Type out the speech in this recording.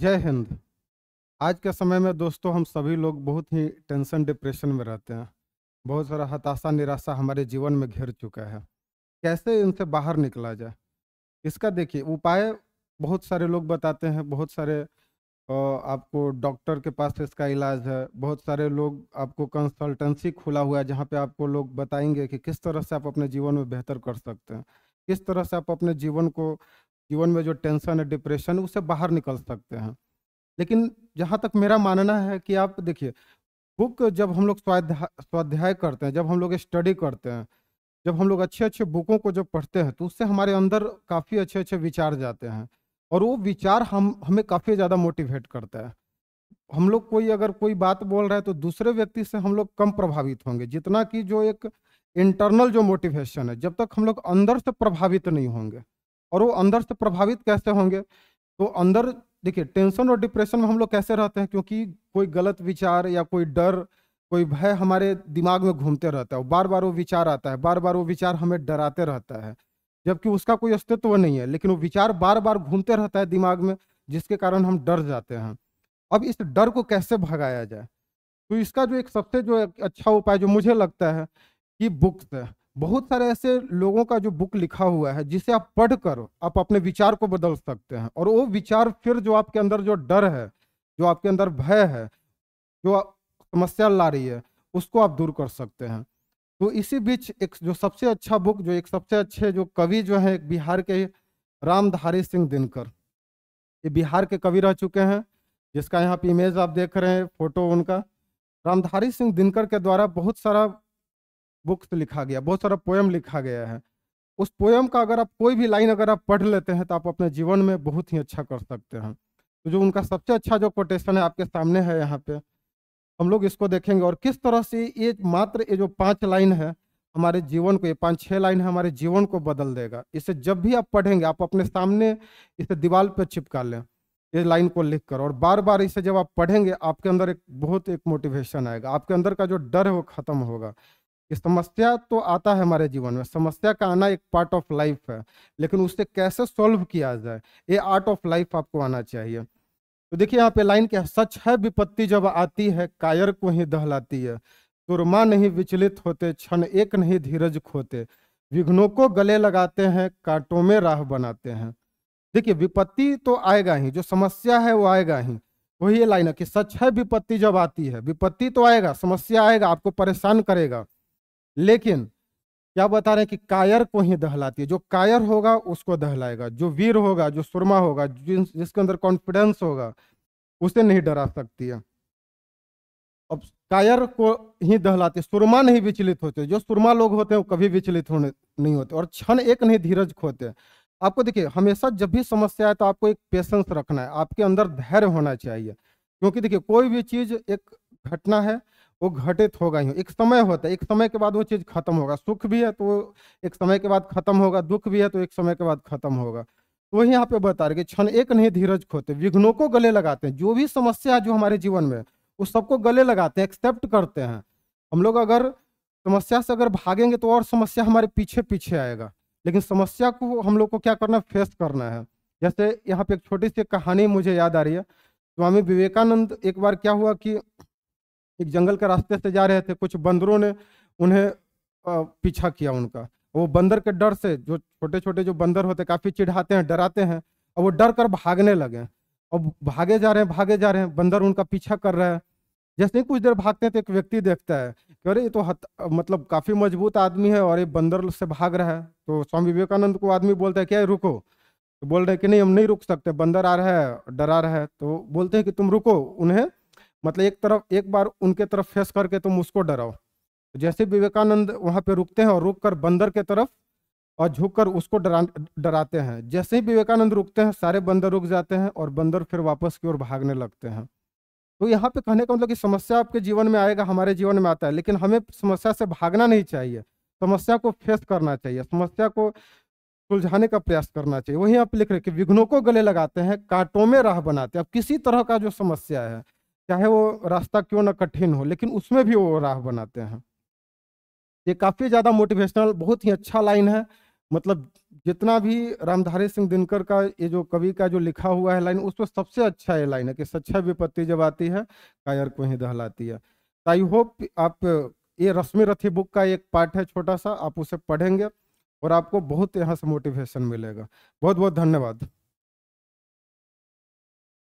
जय हिंद आज के समय में दोस्तों हम सभी लोग बहुत ही टेंशन डिप्रेशन में रहते हैं बहुत सारा हताशा निराशा हमारे जीवन में घिर चुका है कैसे इनसे बाहर निकला जाए इसका देखिए उपाय बहुत सारे लोग बताते हैं बहुत सारे आपको डॉक्टर के पास इसका इलाज है बहुत सारे लोग आपको कंसल्टेंसी खुला हुआ है जहाँ पे आपको लोग बताएंगे कि किस तरह से आप अपने जीवन में बेहतर कर सकते हैं किस तरह से आप अपने जीवन को जीवन में जो टेंशन है डिप्रेशन है उससे बाहर निकल सकते हैं लेकिन जहाँ तक मेरा मानना है कि आप देखिए बुक जब हम लोग स्वाध्याय स्वाध्याय करते हैं जब हम लोग स्टडी करते हैं जब हम लोग अच्छे अच्छे बुकों को जब पढ़ते हैं तो उससे हमारे अंदर काफ़ी अच्छे अच्छे विचार जाते हैं और वो विचार हम हमें काफ़ी ज़्यादा मोटिवेट करता है हम लोग कोई अगर कोई बात बोल रहा है तो दूसरे व्यक्ति से हम लोग कम प्रभावित होंगे जितना कि जो एक इंटरनल जो मोटिवेशन है जब तक हम लोग अंदर से प्रभावित नहीं होंगे और वो अंदर से प्रभावित कैसे होंगे तो अंदर देखिए टेंशन और डिप्रेशन में हम लोग कैसे रहते हैं क्योंकि कोई गलत विचार या कोई डर कोई भय हमारे दिमाग में घूमते रहता है बार बार वो विचार आता है बार बार वो विचार हमें डराते रहता है जबकि उसका कोई अस्तित्व नहीं है लेकिन वो विचार बार बार घूमते रहता है दिमाग में जिसके कारण हम डर जाते हैं अब इस डर को कैसे भगाया जाए तो इसका जो एक सबसे जो अच्छा उपाय जो मुझे लगता है कि बुक्स है बहुत सारे ऐसे लोगों का जो बुक लिखा हुआ है जिसे आप पढ़कर आप अपने विचार को बदल सकते हैं और वो विचार फिर जो आपके अंदर जो डर है जो आपके अंदर भय है जो समस्या ला रही है उसको आप दूर कर सकते हैं तो इसी बीच एक जो सबसे अच्छा बुक जो एक सबसे अच्छे जो कवि जो है बिहार के रामधारी सिंह दिनकर ये बिहार के कवि रह चुके हैं जिसका यहाँ पे इमेज आप देख रहे हैं फोटो उनका रामधारी सिंह दिनकर के द्वारा बहुत सारा बुक्स लिखा गया बहुत सारा पोएम लिखा गया है उस पोएम का अगर आप कोई भी लाइन अगर आप पढ़ लेते हैं तो आप अपने जीवन में बहुत ही अच्छा कर सकते हैं तो जो उनका सबसे अच्छा जो कोटेशन है आपके सामने है यहाँ पे हम लोग इसको देखेंगे और किस तरह से ये मात्र ये जो पांच लाइन है हमारे जीवन को ये पांच छह लाइन है हमारे जीवन को बदल देगा इसे जब भी आप पढ़ेंगे आप अपने सामने इसे दीवार पर चिपका लें ये लाइन को लिख कर और बार बार इसे जब आप पढ़ेंगे आपके अंदर एक बहुत एक मोटिवेशन आएगा आपके अंदर का जो डर है वो खत्म होगा कि समस्या तो आता है हमारे जीवन में समस्या का आना एक पार्ट ऑफ लाइफ है लेकिन उससे कैसे सॉल्व किया जाए ये आर्ट ऑफ लाइफ आपको आना चाहिए तो देखिए यहाँ पे लाइन क्या सच है विपत्ति जब आती है कायर को ही दहलाती है सुरमा नहीं विचलित होते क्षण एक नहीं धीरज खोते विघ्नों को गले लगाते हैं कांटों में राह बनाते हैं देखिए विपत्ति तो आएगा ही जो समस्या है वो आएगा ही वही ये लाइन है कि सच है विपत्ति जब आती है विपत्ति तो आएगा समस्या आएगा आपको परेशान करेगा लेकिन क्या बता रहे हैं कि कायर को ही दहलाती है जो कायर होगा उसको दहलाएगा जो वीर होगा जो सुरमा होगा जिसके अंदर कॉन्फिडेंस होगा उसे नहीं डरा सकती है अब कायर को ही दहलाती सुरमा नहीं विचलित होते जो सुरमा लोग होते हैं वो कभी विचलित होने नहीं होते और क्षण एक नहीं धीरज खोते आपको देखिए हमेशा जब भी समस्या आए तो आपको एक पेशेंस रखना है आपके अंदर धैर्य होना चाहिए क्योंकि देखिए कोई भी चीज़ एक घटना है वो घटित होगा ही एक समय होता है एक समय के बाद वो चीज़ खत्म होगा सुख भी है तो एक समय के बाद खत्म होगा दुख भी है तो एक समय के बाद खत्म होगा तो वही यहाँ पे बता रहे कि क्षण एक नहीं धीरज खोते विघ्नों को गले लगाते हैं जो भी समस्या है जो हमारे जीवन में वो सबको गले लगाते हैं एक्सेप्ट करते हैं हम लोग अगर समस्या से अगर भागेंगे तो और समस्या हमारे पीछे पीछे आएगा लेकिन समस्या को हम लोग को क्या करना फेस करना है जैसे यहाँ पे एक छोटी सी कहानी मुझे याद आ रही है स्वामी विवेकानंद एक बार क्या हुआ कि एक जंगल के रास्ते से जा रहे थे कुछ बंदरों ने उन्हें पीछा किया उनका वो बंदर के डर से जो छोटे छोटे जो बंदर होते काफ़ी चिढ़ाते हैं डराते हैं और वो डर कर भागने लगे और भागे जा रहे हैं भागे जा रहे हैं बंदर उनका पीछा कर रहा है जैसे ही कुछ देर भागते हैं तो एक व्यक्ति देखता है कि अरे ये तो हत, मतलब काफ़ी मजबूत आदमी है और ये बंदर से भाग रहा है तो स्वामी विवेकानंद को आदमी बोलता है क्या रुको तो बोल रहे कि नहीं हम नहीं रुक सकते बंदर आ रहा है डरा रहा है तो बोलते हैं कि तुम रुको उन्हें मतलब एक तरफ एक बार उनके तरफ फेस करके तुम उसको डराओ जैसे विवेकानंद वहाँ पे रुकते हैं और रुक कर बंदर के तरफ और झुक कर उसको डरा डराते हैं जैसे ही विवेकानंद रुकते हैं सारे बंदर रुक जाते हैं और बंदर फिर वापस की ओर भागने लगते हैं तो यहाँ पे कहने का मतलब कि समस्या आपके जीवन में आएगा हमारे जीवन में आता है लेकिन हमें समस्या से भागना नहीं चाहिए समस्या को फेस करना चाहिए समस्या को सुलझाने का प्रयास करना चाहिए वही आप लिख रहे कि विघ्नों को गले लगाते हैं कांटों में राह बनाते हैं अब किसी तरह का जो समस्या है चाहे वो रास्ता क्यों ना कठिन हो लेकिन उसमें भी वो राह बनाते हैं ये काफ़ी ज़्यादा मोटिवेशनल बहुत ही अच्छा लाइन है मतलब जितना भी रामधारी सिंह दिनकर का ये जो कवि का जो लिखा हुआ है लाइन उसमें सबसे अच्छा ये लाइन है कि सच्चा विपत्ति जब आती है कायर को ही दहलाती है तो आई होप आप ये रश्मि रथी बुक का एक पार्ट है छोटा सा आप उसे पढ़ेंगे और आपको बहुत यहाँ से मोटिवेशन मिलेगा बहुत बहुत धन्यवाद